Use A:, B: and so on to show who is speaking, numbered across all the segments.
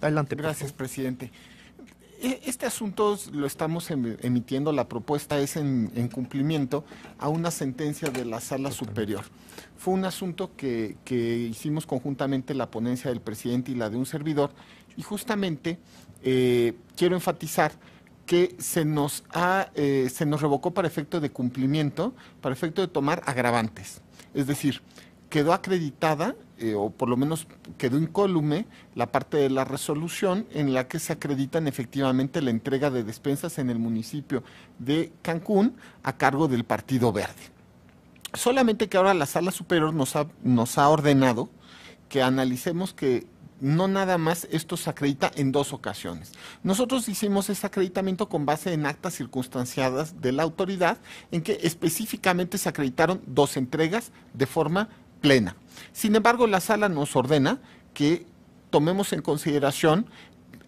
A: Adelante. Gracias, presidente. E, este asunto lo estamos em, emitiendo, la propuesta es en, cumplimiento a una sentencia de la sala superior. Fue un asunto que, hicimos conjuntamente la ponencia del presidente y la de un servidor y justamente eh, quiero enfatizar que se nos, ha, eh, se nos revocó para efecto de cumplimiento, para efecto de tomar agravantes. Es decir, quedó acreditada eh, o por lo menos quedó incólume, la parte de la resolución en la que se acreditan efectivamente la entrega de despensas en el municipio de Cancún a cargo del Partido Verde. Solamente que ahora la sala superior nos nos ha ordenado que analicemos que no nada más esto se acredita en dos ocasiones. Nosotros hicimos ese acreditamiento con base en actas circunstanciadas de la autoridad en que específicamente se acreditaron dos entregas de forma plena. Sin embargo, la sala nos ordena que tomemos en consideración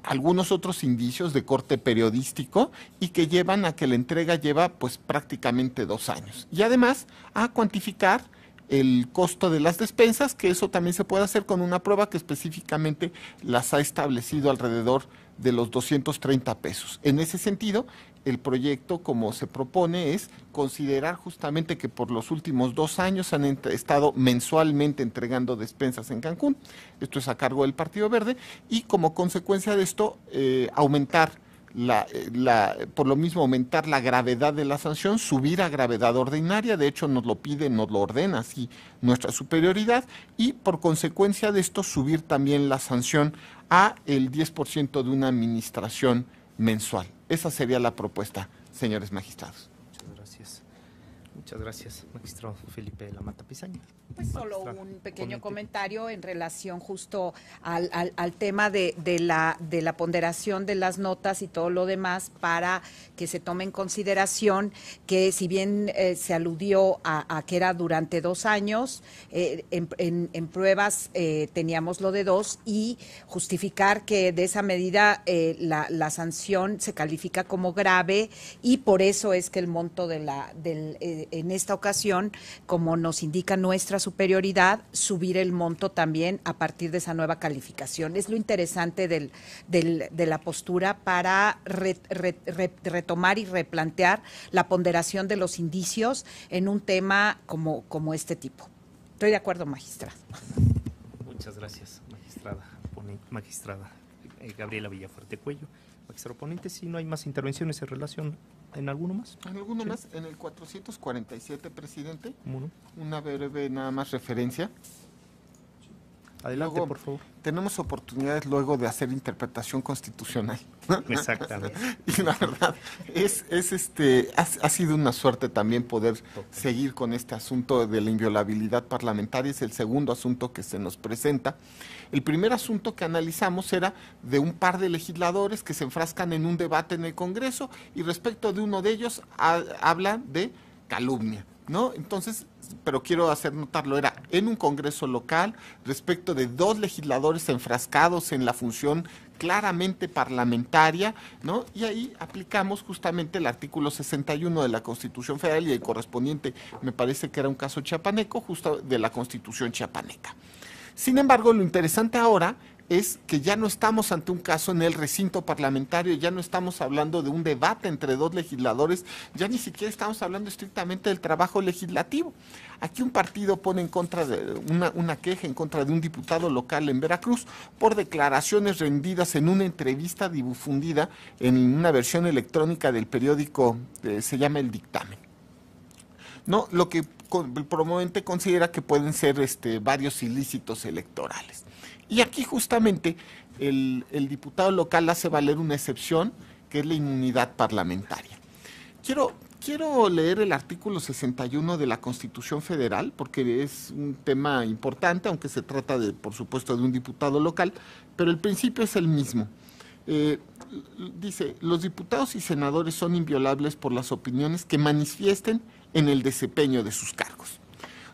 A: algunos otros indicios de corte periodístico y que llevan a que la entrega lleva pues prácticamente dos años. Y además a cuantificar el costo de las despensas, que eso también se puede hacer con una prueba que específicamente las ha establecido alrededor de los 230 pesos. En ese sentido, el proyecto como se propone es considerar justamente que por los últimos dos años han estado mensualmente entregando despensas en Cancún, esto es a cargo del Partido Verde, y como consecuencia de esto eh, aumentar eh, la, por lo mismo aumentar la gravedad de la sanción, subir a gravedad ordinaria, de hecho nos lo pide, nos lo ordena así nuestra superioridad, y por consecuencia de esto subir también la sanción a el 10% de una administración mensual. Esa sería la propuesta, señores magistrados. Muchas gracias, magistrado Felipe de la Mata Pizaña. Pues solo un pequeño comentario en relación justo al, tema de, de, la, de la ponderación de las notas y todo lo demás para que se tome en consideración que si bien eh, se aludió a, que era durante dos años, eh, en, en, pruebas eh, teníamos lo de dos y justificar que de esa medida la, la sanción se califica como grave y por eso es que el monto de la, del en esta ocasión, como nos indica nuestra superioridad, subir el monto también a partir de esa nueva calificación. Es lo interesante de la postura para retomar y replantear la ponderación de los indicios en un tema como, como este tipo. Estoy de acuerdo, magistrado. Muchas gracias, magistrada, magistrada eh, Gabriela Villafuerte Cuello. Magistrado ponente, si no hay más intervenciones en relación ¿En alguno más? En alguno más, en el 447, presidente. Uno. Una breve nada más referencia. Adelante, por favor. Tenemos oportunidades luego de hacer interpretación constitucional. Exactamente. y la verdad, es, es este, ha, sido una suerte también poder seguir con este asunto de la inviolabilidad parlamentaria. Es el segundo asunto que se nos presenta. El primer asunto que analizamos era de un par de legisladores que se enfrascan en un debate en el Congreso y respecto de uno de ellos hablan de calumnia. ¿no? Entonces, pero quiero hacer notarlo, era en un congreso local respecto de dos legisladores enfrascados en la función claramente parlamentaria, ¿no? Y ahí aplicamos justamente el artículo 61 de la Constitución Federal y el correspondiente, me parece que era un caso chiapaneco, justo de la Constitución chiapaneca. Sin embargo, lo interesante ahora es que ya no estamos ante un caso en el recinto parlamentario, ya no estamos hablando de un debate entre dos legisladores, ya ni siquiera estamos hablando estrictamente del trabajo legislativo. Aquí un partido pone en contra de una, queja en contra de un diputado local en Veracruz por declaraciones rendidas en una entrevista difundida en una versión electrónica del periódico, eh, se llama El Dictamen. No, lo que el promovente considera que pueden ser este, varios ilícitos electorales. Y aquí justamente el, diputado local hace valer una excepción, que es la inmunidad parlamentaria. Quiero, quiero leer el artículo 61 de la Constitución Federal, porque es un tema importante, aunque se trata, de, por supuesto, de un diputado local, pero el principio es el mismo. Eh, dice, los diputados y senadores son inviolables por las opiniones que manifiesten en el desempeño de sus cargos.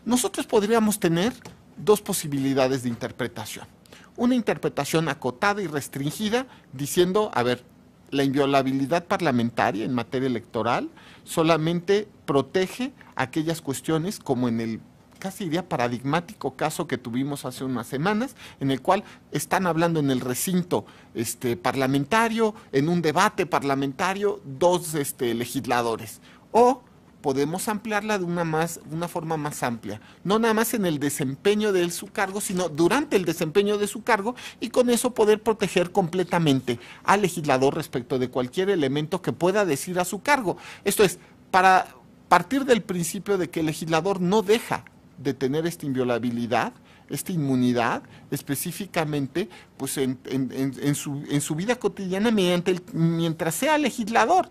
A: Nosotros podríamos tener dos posibilidades de interpretación. Una interpretación acotada y restringida diciendo, a ver, la inviolabilidad parlamentaria en materia electoral solamente protege aquellas cuestiones como en el casi diría paradigmático caso que tuvimos hace unas semanas, en el cual están hablando en el recinto este, parlamentario, en un debate parlamentario, dos este, legisladores. O podemos ampliarla de una, más, una forma más amplia, no nada más en el desempeño de su cargo, sino durante el desempeño de su cargo y con eso poder proteger completamente al legislador respecto de cualquier elemento que pueda decir a su cargo. Esto es, para partir del principio de que el legislador no deja de tener esta inviolabilidad, esta inmunidad específicamente pues en, su, en su, vida cotidiana mientras sea legislador.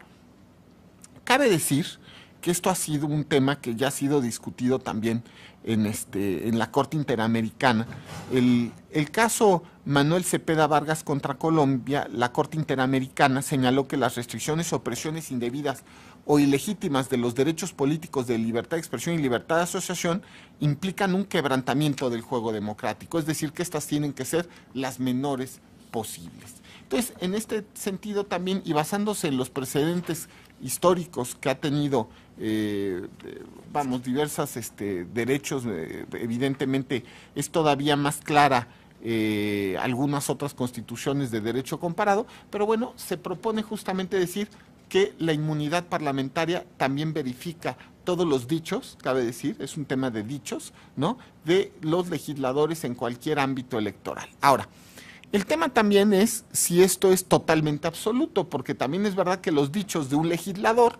A: Cabe decir que esto ha sido un tema que ya ha sido discutido también en, este, en la Corte Interamericana. El, el caso Manuel Cepeda Vargas contra Colombia, la Corte Interamericana señaló que las restricciones o presiones indebidas o ilegítimas de los derechos políticos de libertad de expresión y libertad de asociación implican un quebrantamiento del juego democrático, es decir, que estas tienen que ser las menores posibles. Entonces, en este sentido también, y basándose en los precedentes históricos que ha tenido, eh, vamos, diversas este, derechos, eh, evidentemente es todavía más clara eh, algunas otras constituciones de derecho comparado, pero bueno, se propone justamente decir que la inmunidad parlamentaria también verifica todos los dichos, cabe decir, es un tema de dichos, ¿no? De los legisladores en cualquier ámbito electoral. Ahora, el tema también es si esto es totalmente absoluto, porque también es verdad que los dichos de un legislador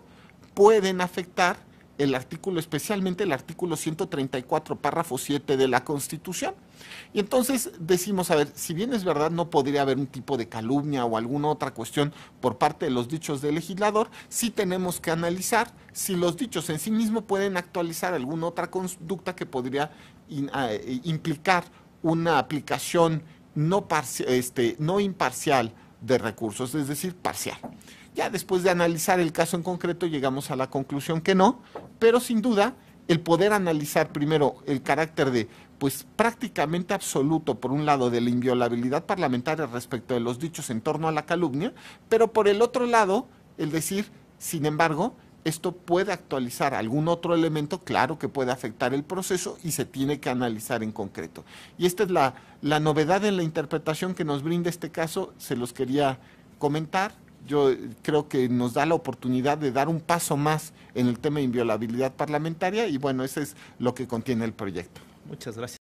A: pueden afectar el artículo, especialmente el artículo 134, párrafo 7 de la Constitución. Y entonces decimos, a ver, si bien es verdad, no podría haber un tipo de calumnia o alguna otra cuestión por parte de los dichos del legislador, sí tenemos que analizar si los dichos en sí mismos pueden actualizar alguna otra conducta que podría ah, implicar una aplicación no, este, no imparcial de recursos, es decir, parcial. Ya después de analizar el caso en concreto llegamos a la conclusión que no, pero sin duda el poder analizar primero el carácter de, pues prácticamente absoluto, por un lado, de la inviolabilidad parlamentaria respecto de los dichos en torno a la calumnia, pero por el otro lado, el decir, sin embargo, esto puede actualizar algún otro elemento, claro que puede afectar el proceso y se tiene que analizar en concreto. Y esta es la, novedad en la interpretación que nos brinda este caso, se los quería comentar. Yo creo que nos da la oportunidad de dar un paso más en el tema de inviolabilidad parlamentaria y bueno, eso es lo que contiene el proyecto. Muchas gracias.